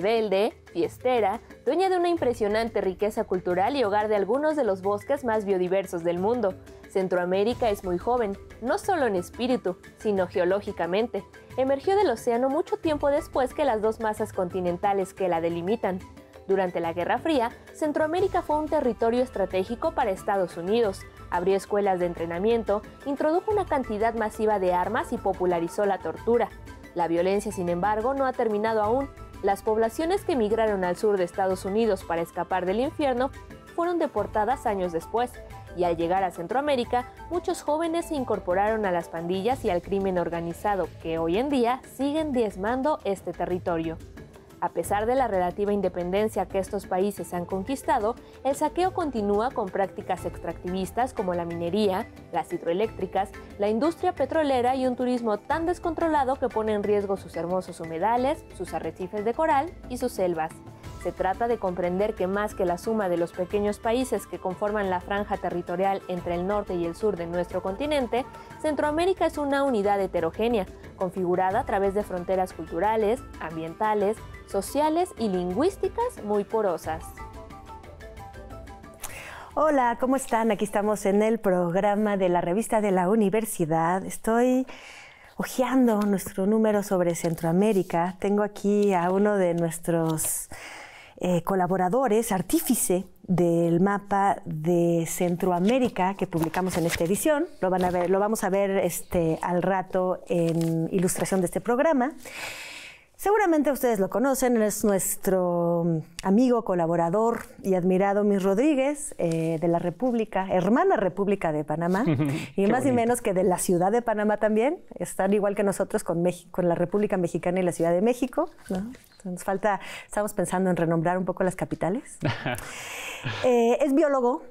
rebelde, fiestera, dueña de una impresionante riqueza cultural y hogar de algunos de los bosques más biodiversos del mundo. Centroamérica es muy joven, no solo en espíritu, sino geológicamente. Emergió del océano mucho tiempo después que las dos masas continentales que la delimitan. Durante la Guerra Fría, Centroamérica fue un territorio estratégico para Estados Unidos, abrió escuelas de entrenamiento, introdujo una cantidad masiva de armas y popularizó la tortura. La violencia, sin embargo, no ha terminado aún, las poblaciones que emigraron al sur de Estados Unidos para escapar del infierno fueron deportadas años después, y al llegar a Centroamérica, muchos jóvenes se incorporaron a las pandillas y al crimen organizado, que hoy en día siguen diezmando este territorio. A pesar de la relativa independencia que estos países han conquistado, el saqueo continúa con prácticas extractivistas como la minería, las hidroeléctricas, la industria petrolera y un turismo tan descontrolado que pone en riesgo sus hermosos humedales, sus arrecifes de coral y sus selvas. Se trata de comprender que más que la suma de los pequeños países que conforman la franja territorial entre el norte y el sur de nuestro continente, Centroamérica es una unidad heterogénea, configurada a través de fronteras culturales, ambientales, sociales y lingüísticas muy porosas. Hola, ¿cómo están? Aquí estamos en el programa de la revista de la universidad. Estoy hojeando nuestro número sobre Centroamérica. Tengo aquí a uno de nuestros eh, colaboradores, artífice del mapa de Centroamérica que publicamos en esta edición. Lo, van a ver, lo vamos a ver este, al rato en ilustración de este programa. Seguramente ustedes lo conocen, es nuestro mm, amigo, colaborador y admirado Mis Rodríguez eh, de la República, hermana República de Panamá, y más y menos que de la Ciudad de Panamá también. Están igual que nosotros con, México, con la República Mexicana y la Ciudad de México. ¿no? Nos falta, estamos pensando en renombrar un poco las capitales. Eh, es biólogo,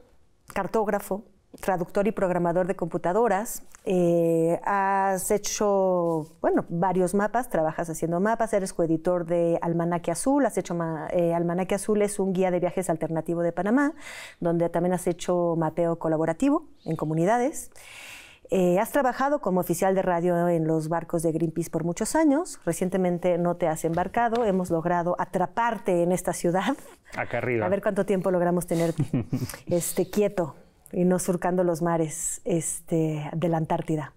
cartógrafo, traductor y programador de computadoras. Eh, has hecho, bueno, varios mapas, trabajas haciendo mapas, eres coeditor de Almanaque Azul, has hecho, eh, Almanaque Azul es un guía de viajes alternativo de Panamá, donde también has hecho mapeo colaborativo en comunidades. Eh, has trabajado como oficial de radio en los barcos de Greenpeace por muchos años. Recientemente no te has embarcado. Hemos logrado atraparte en esta ciudad. Acá arriba. A ver cuánto tiempo logramos tenerte este, quieto y no surcando los mares este, de la Antártida.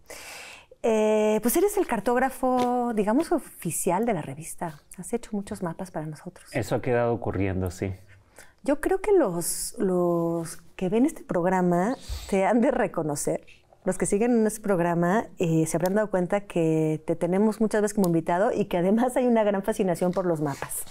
Eh, pues eres el cartógrafo, digamos, oficial de la revista. Has hecho muchos mapas para nosotros. Eso ha quedado ocurriendo, sí. Yo creo que los, los que ven este programa se han de reconocer. Los que siguen este programa eh, se habrán dado cuenta que te tenemos muchas veces como invitado y que además hay una gran fascinación por los mapas.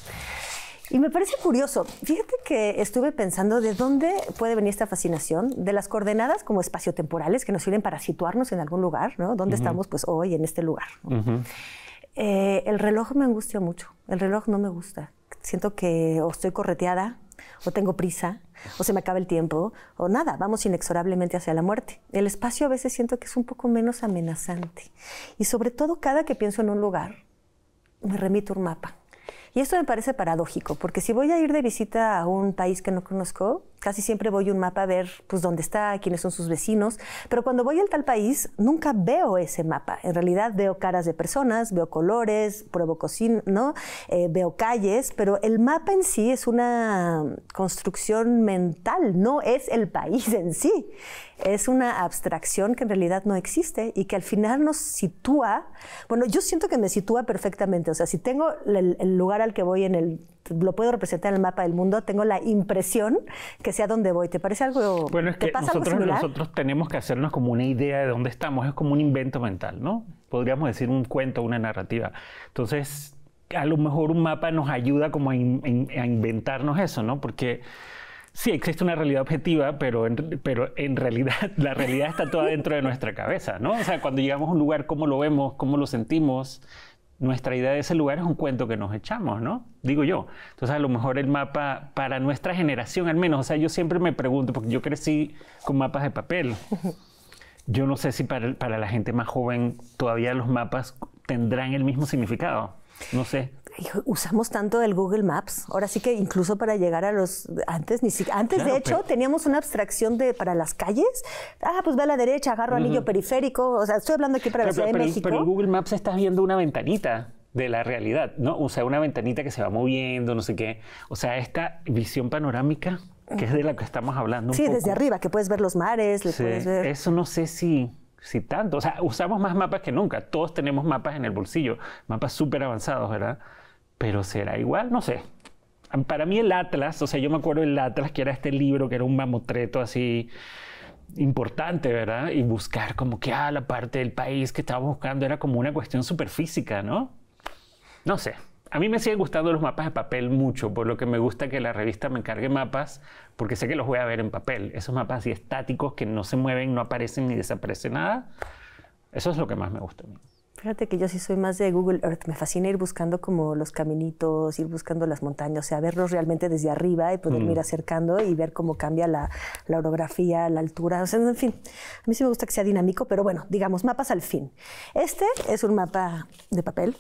Y me parece curioso. Fíjate que estuve pensando de dónde puede venir esta fascinación, de las coordenadas como espaciotemporales que nos sirven para situarnos en algún lugar, ¿no? ¿Dónde estamos pues hoy en este lugar? Eh, el reloj me angustia mucho, el reloj no me gusta. Siento que o estoy correteada, o tengo prisa, o se me acaba el tiempo, o nada, vamos inexorablemente hacia la muerte. El espacio a veces siento que es un poco menos amenazante. Y sobre todo cada que pienso en un lugar, me remito a un mapa y esto me parece paradójico, porque si voy a ir de visita a un país que no conozco, casi siempre voy a un mapa a ver pues dónde está, quiénes son sus vecinos, pero cuando voy al tal país nunca veo ese mapa. En realidad veo caras de personas, veo colores, pruebo cocina, ¿no? Eh, veo calles, pero el mapa en sí es una construcción mental, no es el país en sí. Es una abstracción que en realidad no existe y que al final nos sitúa, bueno, yo siento que me sitúa perfectamente, o sea, si tengo el lugar al que voy en el lo puedo representar en el mapa del mundo, tengo la impresión que sea donde voy. ¿Te parece algo? Bueno, es que nosotros, nosotros tenemos que hacernos como una idea de dónde estamos, es como un invento mental, ¿no? Podríamos decir un cuento, una narrativa. Entonces, a lo mejor un mapa nos ayuda como a, inventarnos eso, ¿no? Porque sí existe una realidad objetiva, pero pero en realidad la realidad está toda dentro de nuestra cabeza, ¿no? O sea, cuando llegamos a un lugar, ¿cómo lo vemos? ¿Cómo lo sentimos? nuestra idea de ese lugar es un cuento que nos echamos, ¿no? Digo yo. Entonces a lo mejor el mapa, para nuestra generación al menos, o sea, yo siempre me pregunto, porque yo crecí con mapas de papel. Yo no sé si para, para la gente más joven todavía los mapas tendrán el mismo significado. No sé usamos tanto el Google Maps, ahora sí que incluso para llegar a los antes ni antes de hecho teníamos una abstracción de para las calles. Ah, pues ve a la derecha, agarro anillo periférico, o sea, estoy hablando aquí para la Ciudad de Pero el Google Maps estás viendo una ventanita de la realidad, ¿no? O sea, una ventanita que se va moviendo, no sé qué. O sea, esta visión panorámica que es de la que estamos hablando. sí, desde arriba, que puedes ver los mares, Eso no sé si si tanto. O sea, usamos más mapas que nunca. Todos tenemos mapas en el bolsillo, mapas súper avanzados, ¿verdad? pero será igual, no sé. Para mí el Atlas, o sea, yo me acuerdo del Atlas, que era este libro, que era un mamotreto así importante, ¿verdad? Y buscar como que, ah, la parte del país que estaba buscando era como una cuestión superfísica, ¿no? No sé. A mí me siguen gustando los mapas de papel mucho, por lo que me gusta que la revista me cargue mapas, porque sé que los voy a ver en papel. Esos mapas así estáticos que no se mueven, no aparecen ni desaparece nada. Eso es lo que más me gusta a mí. Fíjate que yo sí soy más de Google Earth. Me fascina ir buscando como los caminitos, ir buscando las montañas, o sea, verlos realmente desde arriba y poder ir mm. acercando y ver cómo cambia la, la, orografía, la altura. O sea, en fin, a mí sí me gusta que sea dinámico, pero bueno, digamos, mapas al fin. Este es un mapa de papel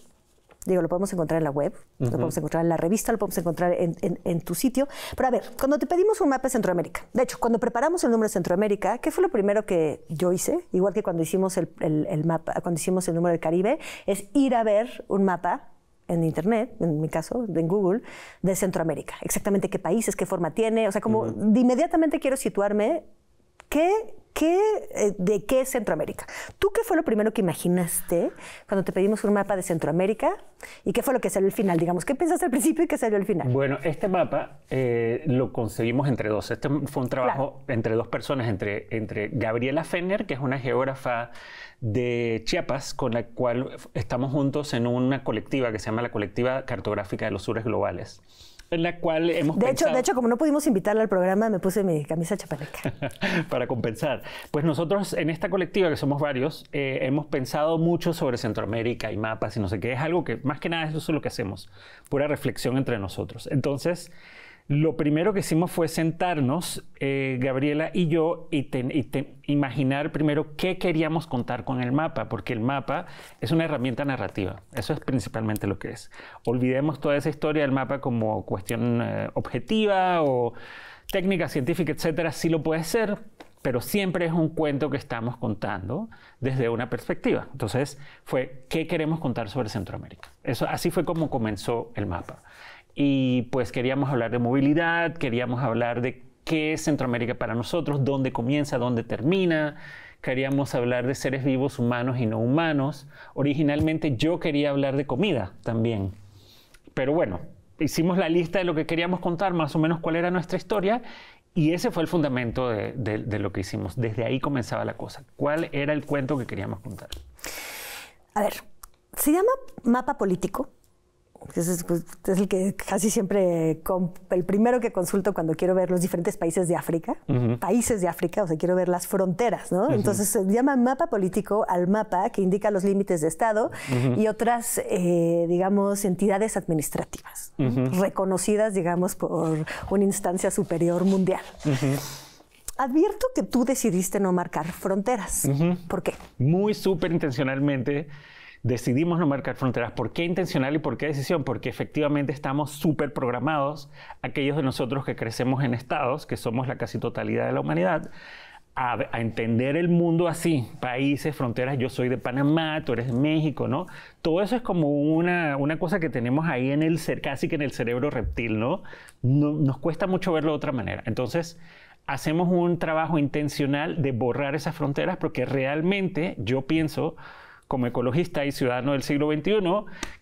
Digo, lo podemos encontrar en la web, lo podemos encontrar en la revista, lo podemos encontrar en, en, tu sitio. Pero a ver, cuando te pedimos un mapa de Centroamérica, de hecho, cuando preparamos el número de Centroamérica, ¿qué fue lo primero que yo hice? Igual que cuando hicimos el, el, mapa, cuando hicimos el número del Caribe, es ir a ver un mapa en Internet, en mi caso, en Google, de Centroamérica. Exactamente qué países, qué forma tiene. O sea, como de inmediatamente quiero situarme eh, ¿de qué es Centroamérica? ¿Tú qué fue lo primero que imaginaste cuando te pedimos un mapa de Centroamérica? ¿Y qué fue lo que salió al final? Digamos, ¿qué pensaste al principio y qué salió al final? Bueno, este mapa eh, lo conseguimos entre dos. Este fue un trabajo entre dos personas, entre, entre Gabriela Fenner, que es una geógrafa de Chiapas, con la cual estamos juntos en una colectiva que se llama la Colectiva Cartográfica de los Sures Globales en la cual hemos de pensado... Hecho, de hecho, como no pudimos invitarla al programa, me puse mi camisa chapareca. Para compensar. Pues nosotros en esta colectiva, que somos varios, eh, hemos pensado mucho sobre Centroamérica y mapas y no sé qué. Es algo que, más que nada, eso es lo que hacemos. Pura reflexión entre nosotros. Entonces lo primero que hicimos fue sentarnos, eh, Gabriela y yo, y, imaginar primero qué queríamos contar con el mapa, porque el mapa es una herramienta narrativa, eso es principalmente lo que es. Olvidemos toda esa historia del mapa como cuestión eh, objetiva o técnica científica, etcétera, sí lo puede ser, pero siempre es un cuento que estamos contando desde una perspectiva. Entonces fue, ¿qué queremos contar sobre Centroamérica? Eso, así fue como comenzó el mapa. Y pues queríamos hablar de movilidad, queríamos hablar de qué es Centroamérica para nosotros, dónde comienza, dónde termina. Queríamos hablar de seres vivos humanos y no humanos. Originalmente yo quería hablar de comida también. Pero bueno, hicimos la lista de lo que queríamos contar, más o menos cuál era nuestra historia, y ese fue el fundamento de, lo que hicimos. Desde ahí comenzaba la cosa. ¿Cuál era el cuento que queríamos contar? A ver, se llama mapa político pues, es el que casi siempre, el primero que consulto cuando quiero ver los diferentes países de África, países de África, o sea, quiero ver las fronteras, ¿no? Entonces se llama mapa político al mapa que indica los límites de Estado y otras, eh, digamos, entidades administrativas, reconocidas, digamos, por una instancia superior mundial. Advierto que tú decidiste no marcar fronteras. ¿Por qué? Muy súper intencionalmente decidimos no marcar fronteras. ¿Por qué intencional y por qué decisión? Porque efectivamente estamos súper programados, aquellos de nosotros que crecemos en estados, que somos la casi totalidad de la humanidad, a, entender el mundo así, países, fronteras, yo soy de Panamá, tú eres de México, ¿no? Todo eso es como una, una cosa que tenemos ahí en el, casi que en el cerebro reptil, ¿no? ¿no? Nos cuesta mucho verlo de otra manera. Entonces, hacemos un trabajo intencional de borrar esas fronteras porque realmente yo pienso como ecologista y ciudadano del siglo XXI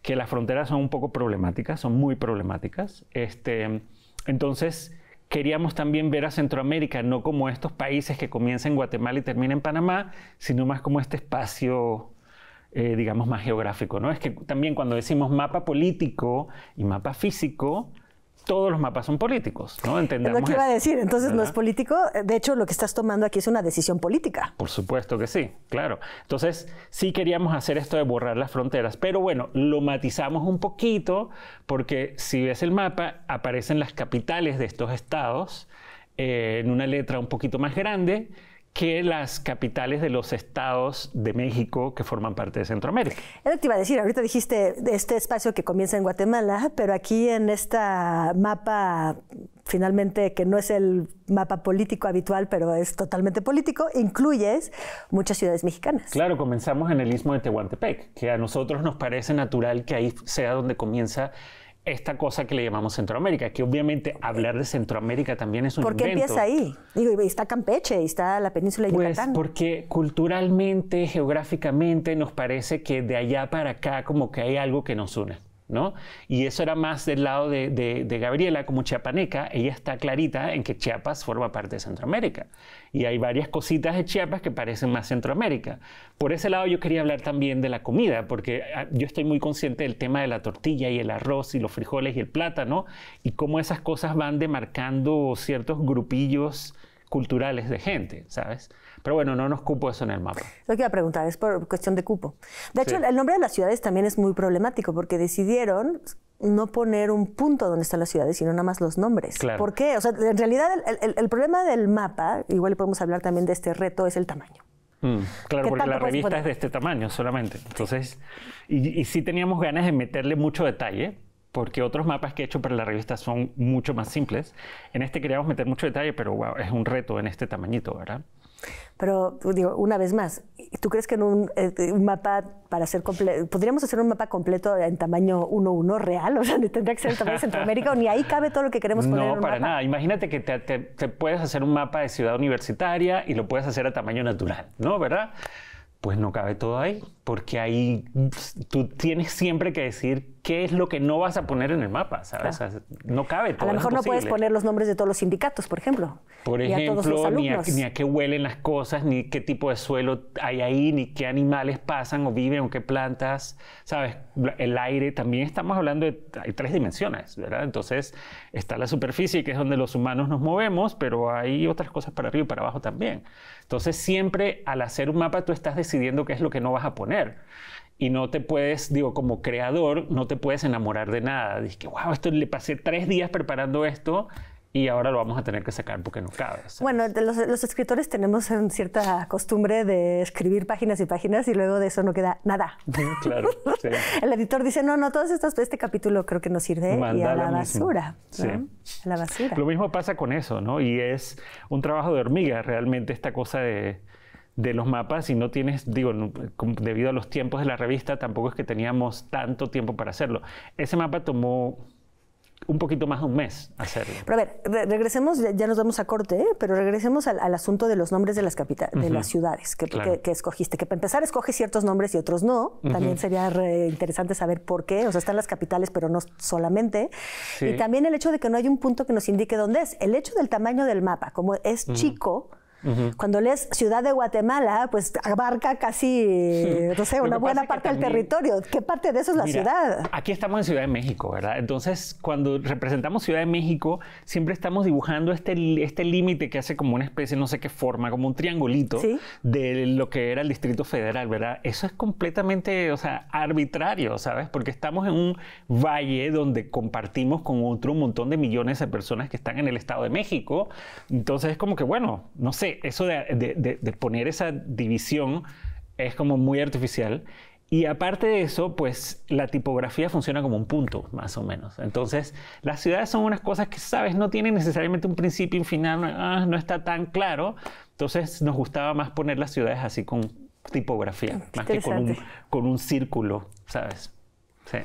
que las fronteras son un poco problemáticas, son muy problemáticas. Este, entonces, queríamos también ver a Centroamérica no como estos países que comienzan en Guatemala y terminan en Panamá, sino más como este espacio, eh, digamos, más geográfico. ¿no? Es que también cuando decimos mapa político y mapa físico, todos los mapas son políticos, ¿no? Entendemos Es lo iba a decir, entonces no es político. De hecho, lo que estás tomando aquí es una decisión política. Por supuesto que sí, claro. Entonces, sí queríamos hacer esto de borrar las fronteras, pero bueno, lo matizamos un poquito porque si ves el mapa, aparecen las capitales de estos estados eh, en una letra un poquito más grande que las capitales de los estados de México que forman parte de Centroamérica. lo te iba a decir, ahorita dijiste este espacio que comienza en Guatemala, pero aquí en este mapa, finalmente, que no es el mapa político habitual, pero es totalmente político, incluyes muchas ciudades mexicanas. Claro, comenzamos en el istmo de Tehuantepec, que a nosotros nos parece natural que ahí sea donde comienza esta cosa que le llamamos Centroamérica, que obviamente hablar de Centroamérica también es un ¿Por qué empieza ahí? Digo, y está Campeche, y está la península de pues porque culturalmente, geográficamente, nos parece que de allá para acá como que hay algo que nos une. Y eso era más del lado de, de, Gabriela como chiapaneca, ella está clarita en que Chiapas forma parte de Centroamérica. Y hay varias cositas de Chiapas que parecen más Centroamérica. Por ese lado yo quería hablar también de la comida, porque ah, yo estoy muy consciente del tema de la tortilla y el arroz y los frijoles y el plátano, y cómo esas cosas van demarcando ciertos grupillos culturales de gente, ¿sabes? Pero bueno, no nos cupo eso en el mapa. Lo que iba a preguntar es por cuestión de cupo. De hecho, el nombre de las ciudades también es muy problemático porque decidieron no poner un punto donde están las ciudades, sino nada más los nombres. ¿Por qué? O sea, en realidad el, problema del mapa, igual podemos hablar también de este reto, es el tamaño. Mm, claro, porque la revista es de este tamaño solamente. Entonces, y, sí teníamos ganas de meterle mucho detalle, porque otros mapas que he hecho para la revista son mucho más simples. En este queríamos meter mucho detalle, pero es un reto en este tamañito, ¿verdad? Pero pues, digo, una vez más, ¿tú crees que en un, eh, mapa para ser completo, podríamos hacer un mapa completo en tamaño 1-1 real? O sea, ni tendría que ser el tamaño de Centroamérica, ni ahí cabe todo lo que queremos poner. No, en un para nada. Imagínate que te puedes hacer un mapa de ciudad universitaria y lo puedes hacer a tamaño natural, ¿no? ¿Verdad? Pues no cabe todo ahí porque ahí mm, tú tienes siempre que decir qué es lo que no vas a poner en el mapa, ¿sabes? no cabe todo. A lo mejor no puedes poner los nombres de todos los sindicatos, por ejemplo. Por ejemplo, ni a, ni a qué huelen las cosas, ni qué tipo de suelo hay ahí, ni qué animales pasan o viven, o qué plantas, ¿sabes? El aire, también estamos hablando de hay tres dimensiones, ¿verdad? Entonces está la superficie, que es donde los humanos nos movemos, pero hay otras cosas para arriba y para abajo también. Entonces siempre al hacer un mapa tú estás decidiendo qué es lo que no vas a poner. Y no te puedes, digo, como creador, no te puedes enamorar de nada. Dices que, wow, esto le pasé tres días preparando esto y ahora lo vamos a tener que sacar porque no cabe. Bueno, los, escritores tenemos cierta costumbre de escribir páginas y páginas y luego de eso no queda nada. claro. El editor dice, no, no, todos estos, este capítulo creo que no sirve y a la basura. A la basura. Lo mismo pasa con eso, ¿no? Y es un trabajo de hormiga realmente esta cosa de de los mapas y no tienes, digo, debido a los tiempos de la revista, tampoco es que teníamos tanto tiempo para hacerlo. Ese mapa tomó un poquito más de un mes hacerlo. Pero a ver, regresemos, ya nos vamos a corte, ¿eh? pero regresemos al, asunto de los nombres de las capitales, de las ciudades que, escogiste. Que para empezar escoges ciertos nombres y otros no. También sería interesante saber por qué. O sea, están las capitales, pero no solamente. Y también el hecho de que no hay un punto que nos indique dónde es. El hecho del tamaño del mapa, como es chico cuando lees Ciudad de Guatemala, pues abarca casi, no sé, una buena parte del territorio. ¿Qué parte de eso es la ciudad? Aquí estamos en Ciudad de México, ¿verdad? Entonces, cuando representamos Ciudad de México, siempre estamos dibujando este, este límite que hace como una especie, no sé qué forma, como un triangulito de lo que era el Distrito Federal, ¿verdad? Eso es completamente, o sea, arbitrario, ¿sabes? Porque estamos en un valle donde compartimos con otro un montón de millones de personas que están en el Estado de México. Entonces, es como que, bueno, no sé, eso de, poner esa división es como muy artificial. Y aparte de eso, pues la tipografía funciona como un punto, más o menos. Entonces, las ciudades son unas cosas que, sabes, no tienen necesariamente un principio y un final, ah, no, está tan claro. Entonces, nos gustaba más poner las ciudades así con tipografía, más que con un, con un círculo, ¿sabes? Sí.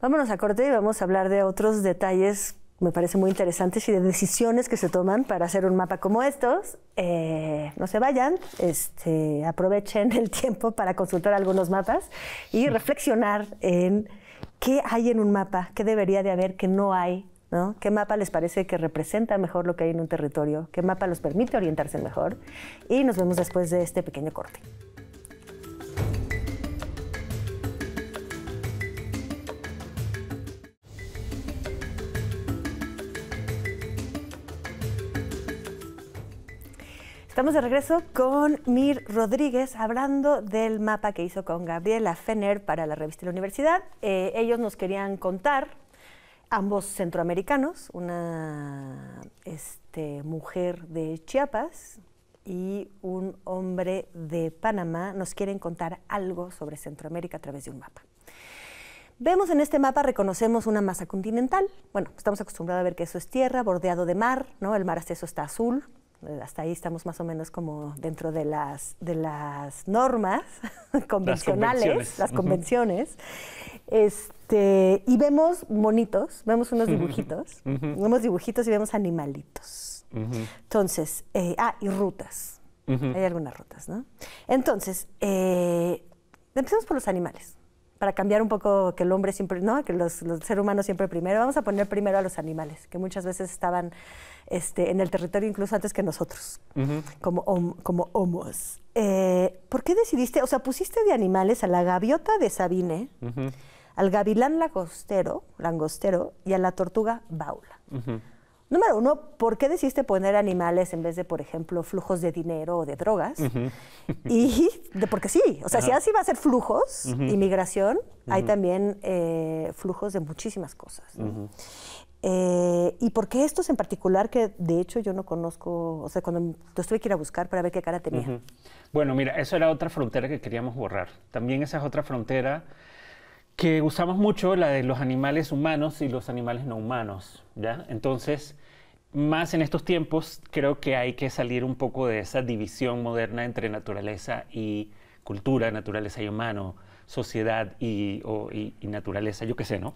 Vámonos a corte y vamos a hablar de otros detalles me parece muy interesante. Si de decisiones que se toman para hacer un mapa como estos. Eh, no se vayan, este, aprovechen el tiempo para consultar algunos mapas y reflexionar en qué hay en un mapa, qué debería de haber, qué no hay, qué mapa les parece que representa mejor lo que hay en un territorio, qué mapa los permite orientarse mejor. Y nos vemos después de este pequeño corte. Estamos de regreso con Mir Rodríguez hablando del mapa que hizo con Gabriela Fener para la revista de la universidad. Eh, ellos nos querían contar, ambos centroamericanos, una este, mujer de Chiapas y un hombre de Panamá, nos quieren contar algo sobre Centroamérica a través de un mapa. Vemos en este mapa, reconocemos una masa continental. Bueno, estamos acostumbrados a ver que eso es tierra, bordeado de mar, El mar hasta eso está azul hasta ahí estamos más o menos como dentro de las, de las normas convencionales, las convenciones. este, y vemos monitos, vemos unos dibujitos, vemos dibujitos y vemos animalitos. Entonces, eh, ah, y rutas. Hay algunas rutas, ¿no? Entonces, eh, empecemos por los animales para cambiar un poco que el hombre siempre, ¿no? Que los, seres humanos siempre primero. Vamos a poner primero a los animales, que muchas veces estaban este, en el territorio incluso antes que nosotros, como, como homos. Eh, ¿Por qué decidiste, o sea, pusiste de animales a la gaviota de Sabine, al gavilán langostero, langostero y a la tortuga baula? Número uno, ¿por qué decidiste poner animales en vez de, por ejemplo, flujos de dinero o de drogas? Y de, porque sí, o sea, si así va a ser flujos, inmigración, hay también eh, flujos de muchísimas cosas. Eh, y por qué estos en particular, que de hecho yo no conozco, o sea, cuando los tuve que ir a buscar para ver qué cara tenía. Bueno, mira, eso era otra frontera que queríamos borrar. También esa es otra frontera que usamos mucho la de los animales humanos y los animales no humanos, ¿ya? Entonces, más en estos tiempos, creo que hay que salir un poco de esa división moderna entre naturaleza y cultura, naturaleza y humano, sociedad y, naturaleza, yo qué sé, ¿no?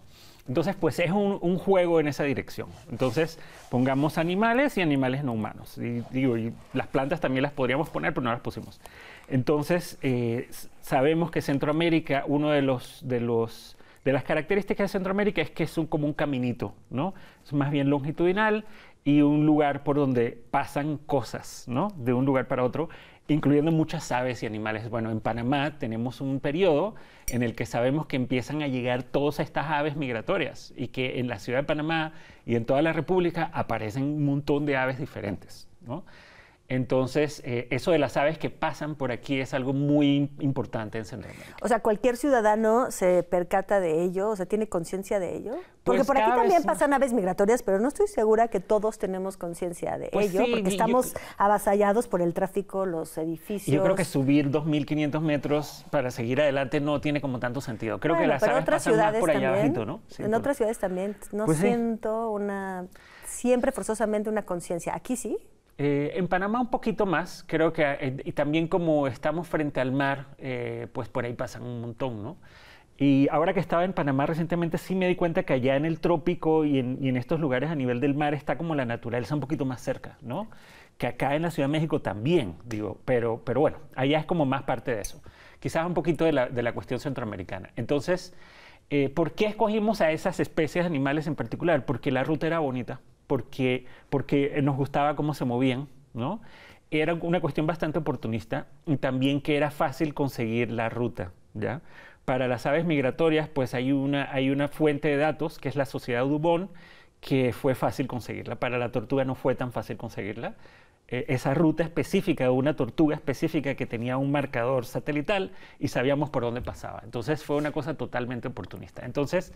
Entonces, pues es un, juego en esa dirección. Entonces, pongamos animales y animales no humanos. Y, digo, y las plantas también las podríamos poner, pero no las pusimos. Entonces, eh, sabemos que Centroamérica, uno de las características de Centroamérica es que es un, como un caminito, ¿no? Es más bien longitudinal y un lugar por donde pasan cosas, ¿no? De un lugar para otro, incluyendo muchas aves y animales. Bueno, en Panamá tenemos un periodo en el que sabemos que empiezan a llegar todas estas aves migratorias y que en la ciudad de Panamá y en toda la República aparecen un montón de aves diferentes, ¿no? Entonces, eh, eso de las aves que pasan por aquí es algo muy importante en San O sea, cualquier ciudadano se percata de ello, o sea, tiene conciencia de ello. Porque pues por aquí también pasan aves migratorias, pero no estoy segura que todos tenemos conciencia de pues ello, porque estamos avasallados por el tráfico, los edificios. Yo creo que subir 2.500 metros para seguir adelante no tiene como tanto sentido. Creo que las aves pasan por allá ¿no? en otras ciudades también no pues siento una siempre forzosamente una conciencia. Aquí sí. Eh, en Panamá un poquito más, creo que, eh, y también como estamos frente al mar, eh, pues por ahí pasan un montón, ¿no? Y ahora que estaba en Panamá recientemente sí me di cuenta que allá en el trópico y en, estos lugares a nivel del mar está como la naturaleza un poquito más cerca, ¿no? Que acá en la Ciudad de México también, digo, pero, pero bueno, allá es como más parte de eso. Quizás un poquito de la, de la cuestión centroamericana. Entonces, ¿por qué escogimos a esas especies animales en particular? Porque la ruta era bonita porque, porque eh, nos gustaba cómo se movían, Era una cuestión bastante oportunista y también que era fácil conseguir la ruta, ¿ya? Para las aves migratorias, pues hay una, hay una fuente de datos que es la Sociedad Dubón, que fue fácil conseguirla. Para la tortuga no fue tan fácil conseguirla. Eh, esa ruta específica de una tortuga específica que tenía un marcador satelital y sabíamos por dónde pasaba. Entonces fue una cosa totalmente oportunista. Entonces,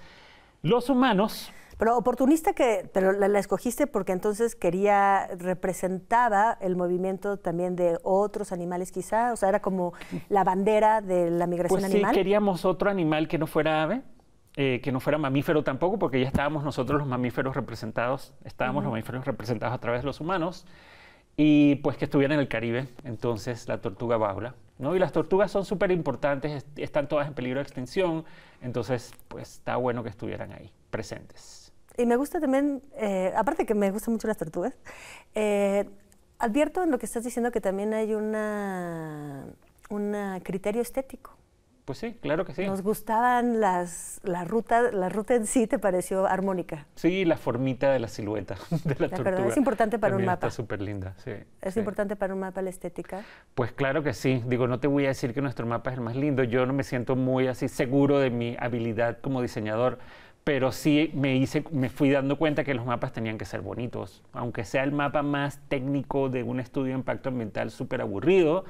los humanos. Pero oportunista que, pero la, escogiste porque entonces quería, representaba el movimiento también de otros animales quizá, o sea, era como la bandera de la migración pues animal. Sí, queríamos otro animal que no fuera ave, eh, que no fuera mamífero tampoco, porque ya estábamos nosotros los mamíferos representados, estábamos los mamíferos representados a través de los humanos, y pues que estuviera en el Caribe, entonces la tortuga baula ¿no? Y las tortugas son súper importantes, están todas en peligro de extinción, entonces pues está bueno que estuvieran ahí, presentes. Y me gusta también, eh, aparte que me gustan mucho las tortugas, eh, advierto en lo que estás diciendo que también hay un criterio estético. Pues sí, claro que sí. Nos gustaban las, la ruta, la ruta en sí te pareció armónica. Sí, la formita de la silueta de la, es importante para un mapa. Está súper linda, sí. ¿Es importante para un mapa la estética? Pues claro que sí. Digo, no te voy a decir que nuestro mapa es el más lindo. Yo no me siento muy así seguro de mi habilidad como diseñador pero sí me hice, me fui dando cuenta que los mapas tenían que ser bonitos, aunque sea el mapa más técnico de un estudio de impacto ambiental súper aburrido,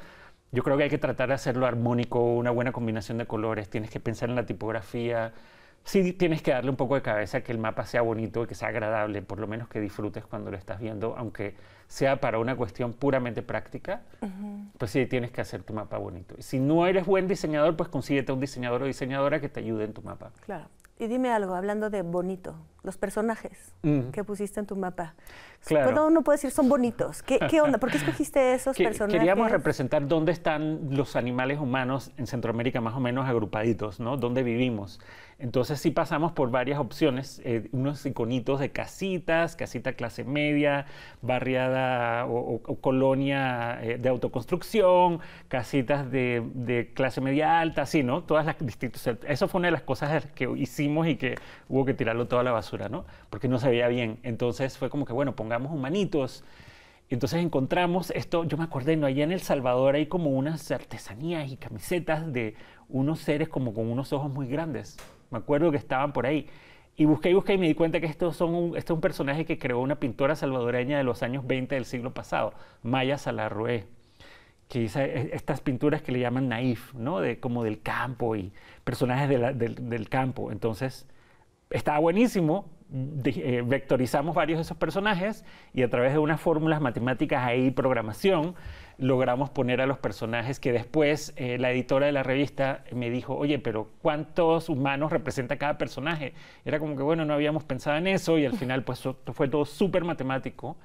yo creo que hay que tratar de hacerlo armónico, una buena combinación de colores, tienes que pensar en la tipografía. Sí, tienes que darle un poco de cabeza que el mapa sea bonito, que sea agradable, por lo menos que disfrutes cuando lo estás viendo, aunque sea para una cuestión puramente práctica, pues sí tienes que hacer tu mapa bonito. Y Si no eres buen diseñador, pues consíguete un diseñador o diseñadora que te ayude en tu mapa. Claro. Y dime algo, hablando de bonito, los personajes que pusiste en tu mapa. Claro. uno puede decir, son bonitos. ¿Qué, onda? ¿Por qué escogiste esos personajes? Queríamos representar dónde están los animales humanos en Centroamérica, más o menos agrupaditos, ¿no? ¿Dónde vivimos? Entonces sí pasamos por varias opciones, eh, unos iconitos de casitas, casita clase media, barriada o, colonia eh, de autoconstrucción, casitas de, clase media alta, así, ¿no? Todas las distintas. Eso fue una de las cosas que hicimos y que hubo que tirarlo toda la basura, ¿no? Porque no se veía bien. Entonces fue como que, bueno, pongamos humanitos. Entonces encontramos esto, yo me acordé, ¿no? allá en El Salvador hay como unas artesanías y camisetas de unos seres como con unos ojos muy grandes. Me acuerdo que estaban por ahí. Y busqué y busqué y me di cuenta que estos son este es un personaje que creó una pintora salvadoreña de los años 20 del siglo pasado, Maya Salarrué, que hizo estas pinturas que le llaman naif, ¿no? De, como del campo y personajes del, campo. Entonces, estaba buenísimo. Eh, vectorizamos varios de esos personajes y a través de unas fórmulas matemáticas ahí, programación, logramos poner a los personajes que después eh, la editora de la revista me dijo, oye, pero ¿cuántos humanos representa cada personaje? Era como que, bueno, no habíamos pensado en eso y al final pues fue todo súper matemático.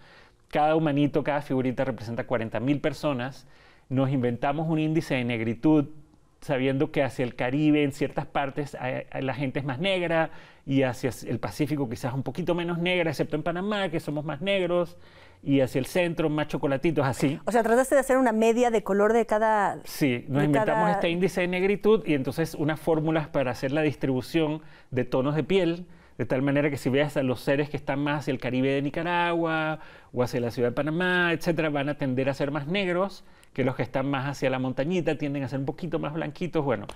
Cada humanito, cada figurita representa 40.000 personas. Nos inventamos un índice de negritud sabiendo que hacia el Caribe, en ciertas partes, la gente es más negra y hacia el Pacífico quizás un poquito menos negra, excepto en Panamá, que somos más negros, y hacia el centro más chocolatitos, así. O sea, trataste de hacer una media de color de cada... Sí, nos inventamos este índice de negritud y entonces unas fórmulas para hacer la distribución de tonos de piel. De tal manera que si veas a los seres que están más hacia el Caribe de Nicaragua o hacia la ciudad de Panamá, etcétera, van a tender a ser más negros que los que están más hacia la montañita tienden a ser un poquito más blanquitos. Bueno,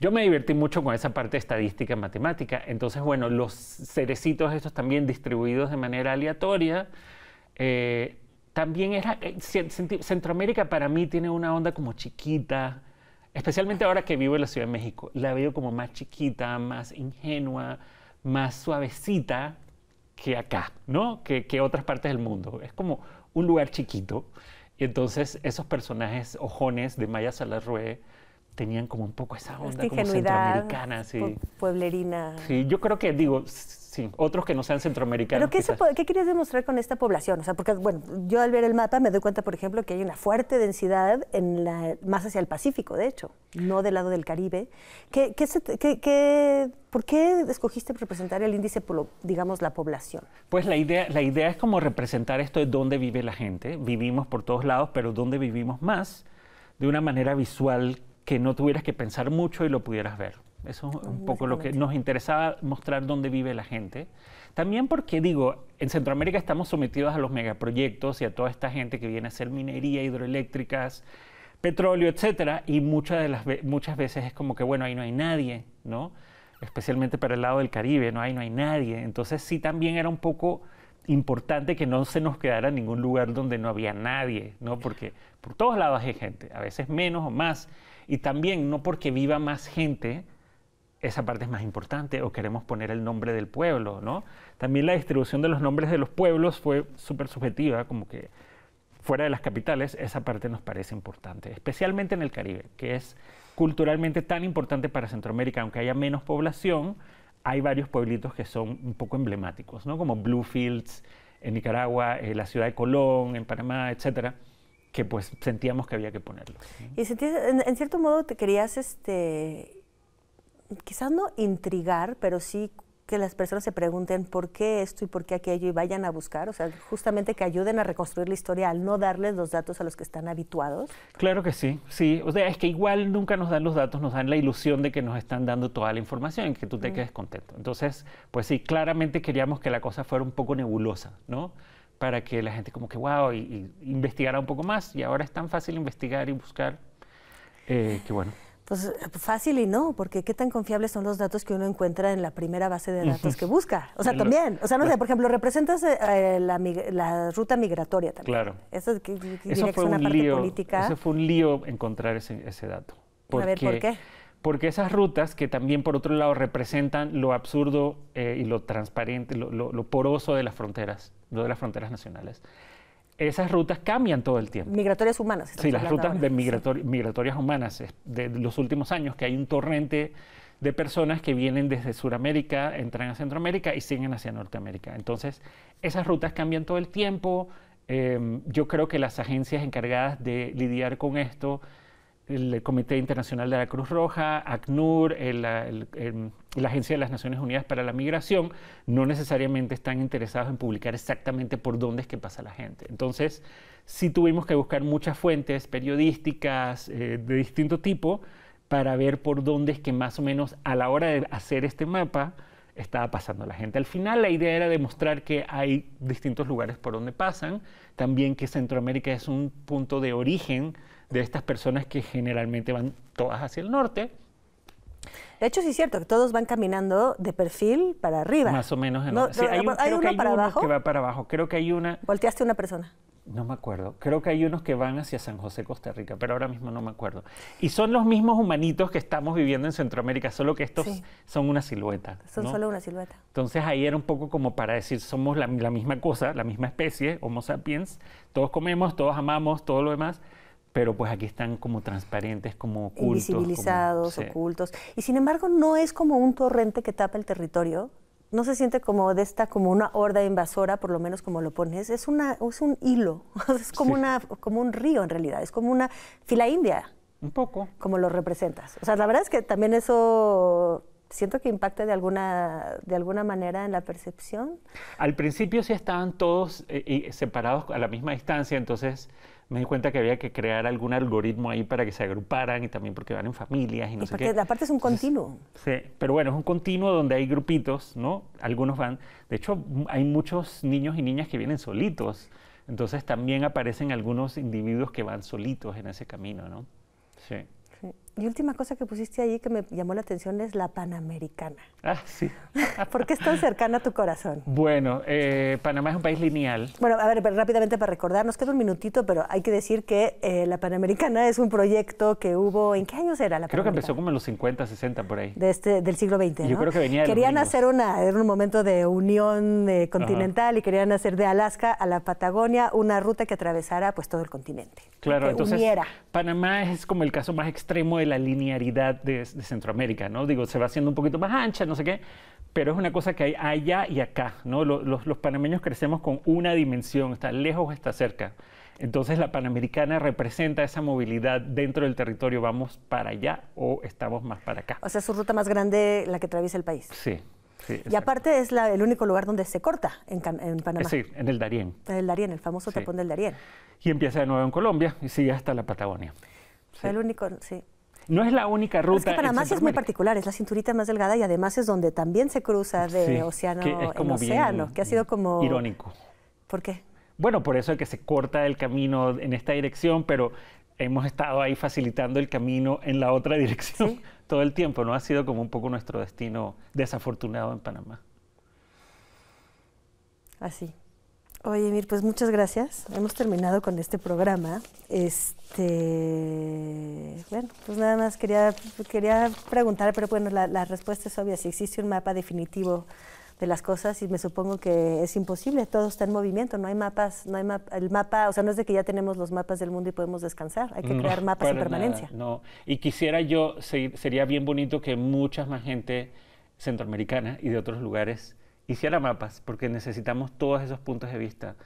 yo me divertí mucho con esa parte estadística matemática. Entonces, bueno, los cerecitos estos también distribuidos de manera aleatoria. Eh, también era, eh, Centroamérica para mí tiene una onda como chiquita, especialmente ahora que vivo en la Ciudad de México, la veo como más chiquita, más ingenua, más suavecita que acá, ¿no? que otras partes del mundo. Es como un lugar chiquito. Y entonces esos personajes ojones de Maya Salarrué tenían como un poco esa onda como centroamericana, pues, sí. Pueblerina. Sí, yo creo que, digo, sí, otros que no sean centroamericanos. ¿Pero qué, querías demostrar con esta población? O sea, porque, bueno, yo al ver el mapa me doy cuenta, por ejemplo, que hay una fuerte densidad en la, más hacia el Pacífico, de hecho, no del lado del Caribe. ¿Qué, qué, ¿Por qué escogiste representar el índice, por digamos, la población? Pues la idea, la idea es como representar esto de dónde vive la gente. Vivimos por todos lados, pero dónde vivimos más de una manera visual que no tuvieras que pensar mucho y lo pudieras ver. Eso es un poco lo que nos interesaba mostrar dónde vive la gente. También porque digo, en Centroamérica estamos sometidos a los megaproyectos y a toda esta gente que viene a hacer minería, hidroeléctricas, petróleo, etcétera, y muchas de las muchas veces es como que bueno, ahí no hay nadie, ¿no? Especialmente para el lado del Caribe, no no hay nadie. Entonces sí también era un poco importante que no se nos quedara ningún lugar donde no había nadie, Porque por todos lados hay gente, a veces menos o más. Y también no porque viva más gente, esa parte es más importante, o queremos poner el nombre del pueblo, ¿no? También la distribución de los nombres de los pueblos fue súper subjetiva, como que fuera de las capitales, esa parte nos parece importante, especialmente en el Caribe, que es culturalmente tan importante para Centroamérica, aunque haya menos población, hay varios pueblitos que son un poco emblemáticos, ¿no? como Bluefields en Nicaragua, eh, la ciudad de Colón en Panamá, etcétera, que pues sentíamos que había que ponerlo. Y sentías, en, en, cierto modo te querías, este, quizás no intrigar, pero sí que las personas se pregunten por qué esto y por qué aquello y vayan a buscar, o sea, justamente que ayuden a reconstruir la historia al no darles los datos a los que están habituados. Claro que sí, sí, o sea, es que igual nunca nos dan los datos, nos dan la ilusión de que nos están dando toda la información y que tú te mm. quedes contento. Entonces, pues sí, claramente queríamos que la cosa fuera un poco nebulosa, ¿no? Para que la gente como que, wow, investigara un poco más y ahora es tan fácil investigar y buscar eh, que bueno. Pues, eh, pues fácil y no, porque qué tan confiables son los datos que uno encuentra en la primera base de datos que busca. O sea, también. O sea, no sé, por ejemplo, representas eh, eh, la, ruta migratoria también. Claro. Eso, que, fue una un lío, política. Eso fue un lío encontrar ese, dato. Porque, ¿por qué? Porque esas rutas, que también por otro lado representan lo absurdo y lo transparente, lo, lo poroso de las fronteras, lo de las fronteras nacionales, esas rutas cambian todo el tiempo. Migratorias humanas. Sí, las rutas de migratorias humanas de los últimos años, que hay un torrente de personas que vienen desde Sudamérica, entran a Centroamérica y siguen hacia Norteamérica. Entonces, esas rutas cambian todo el tiempo. Em, yo creo que las agencias encargadas de lidiar con esto el Comité Internacional de la Cruz Roja, ACNUR, la Agencia de las Naciones Unidas para la Migración, no necesariamente están interesados en publicar exactamente por dónde es que pasa la gente. Entonces, sí tuvimos que buscar muchas fuentes periodísticas eh, de distinto tipo para ver por dónde es que más o menos a la hora de hacer este mapa estaba pasando la gente. Al final la idea era demostrar que hay distintos lugares por donde pasan, también que Centroamérica es un punto de origen de estas personas que generalmente van todas hacia el norte. De hecho, sí es cierto que todos van caminando de perfil para arriba. Más o menos. En hay, que para abajo? va para abajo. Creo que hay una... Volteaste una persona. No me acuerdo. Creo que hay unos que van hacia San José, Costa Rica, pero ahora mismo no me acuerdo. Y son los mismos humanitos que estamos viviendo en Centroamérica, solo que estos son una silueta. Son solo una silueta. Entonces ahí era un poco como para decir, somos la, la misma cosa, la misma especie, Homo sapiens, todos comemos, todos amamos, todo lo demás, pero pues aquí están como transparentes, como ocultos. Invisibilizados, ocultos. Y sin embargo, no es como un torrente que tapa el territorio, no se siente como de esta, como una horda invasora, por lo menos como lo pones, es, una, es un hilo, es como, una, como un río en realidad, es como una fila india. Un poco. Como lo representas. O sea, la verdad es que también eso siento que impacta de alguna, de alguna manera en la percepción. Al principio sí estaban todos eh, separados a la misma distancia, entonces me di cuenta que había que crear algún algoritmo ahí para que se agruparan y también porque van en familias y no sé porque Aparte es un continuo. Sí, pero bueno, es un continuo donde hay grupitos, ¿no? Algunos van, de hecho hay muchos niños y niñas que vienen solitos, entonces también aparecen algunos individuos que van solitos en ese camino, ¿no? Sí. sí. Y última cosa que pusiste allí que me llamó la atención es la Panamericana. Ah, sí. ¿Por qué es tan cercana a tu corazón? Bueno, eh, Panamá es un país lineal. Bueno, a ver, rápidamente para recordar, nos queda un minutito, pero hay que decir que eh, la Panamericana es un proyecto que hubo, ¿en qué años era la Creo que empezó como en los 50, 60 por ahí. De este, del siglo XX. Yo creo que venía Querían hacer una, era un momento de unión eh, continental y querían hacer de Alaska a la Patagonia una ruta que atravesara pues todo el continente. Claro, entonces Panamá es como el caso más extremo de la linearidad de, Centroamérica, ¿no? Digo, se va haciendo un poquito más ancha, no sé qué, pero es una cosa que hay allá y acá, ¿no? Los, panameños crecemos con una dimensión, está lejos o está cerca. Entonces la Panamericana representa esa movilidad dentro del territorio, vamos para allá o estamos más para acá. O sea, es su ruta más grande la que atraviesa el país. Sí. sí y aparte es la, el único lugar donde se corta en, en Panamá. Sí, en el Darién. En el Darién, el famoso tapón del Darién. Y empieza de nuevo en Colombia y sigue hasta la Patagonia. Sí. El único, sí. No es la única ruta. es que Panamá sí es muy particular, es la cinturita más delgada y además es donde también se cruza de océano en océano, que ha sido como... Irónico. ¿Por qué? Bueno, por eso es que se corta el camino en esta dirección, pero hemos estado ahí facilitando el camino en la otra dirección todo el tiempo, ¿no? Ha sido como un poco nuestro destino desafortunado en Panamá. Así. Oye, Mir, pues muchas gracias. Hemos terminado con este programa. Este, bueno, pues nada más quería, quería preguntar, pero bueno, la, respuesta es obvia. Si existe un mapa definitivo de las cosas y me supongo que es imposible, todo está en movimiento, no hay mapas, no hay el mapa, o sea, no es de que ya tenemos los mapas del mundo y podemos descansar, hay que crear mapas en permanencia. no, y quisiera yo, sería bien bonito que mucha más gente centroamericana y de otros lugares hiciera mapas, porque necesitamos todos esos puntos de vista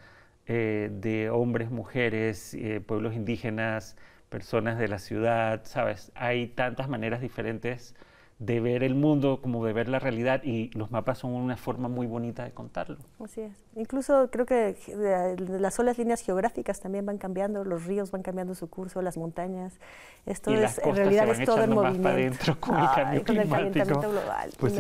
eh, de hombres, mujeres, eh, pueblos indígenas, personas de la ciudad, ¿sabes? Hay tantas maneras diferentes de ver el mundo, como de ver la realidad, y los mapas son una forma muy bonita de contarlo. Así es. Incluso creo que las solas líneas geográficas también van cambiando, los ríos van cambiando su curso, las montañas. Esto es, en realidad es todo en movimiento. con, el calentamiento global. Pues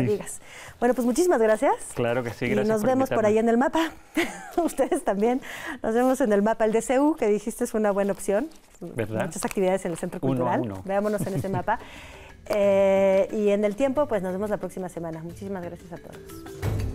bueno, pues muchísimas gracias. Claro que sí, gracias. Y nos vemos por ahí en el mapa. Ustedes también. Nos vemos en el mapa. El DCU, que dijiste, es una buena opción. Muchas actividades en el Centro Cultural. Veámonos en ese mapa. Eh, y en el tiempo, pues nos vemos la próxima semana. Muchísimas gracias a todos.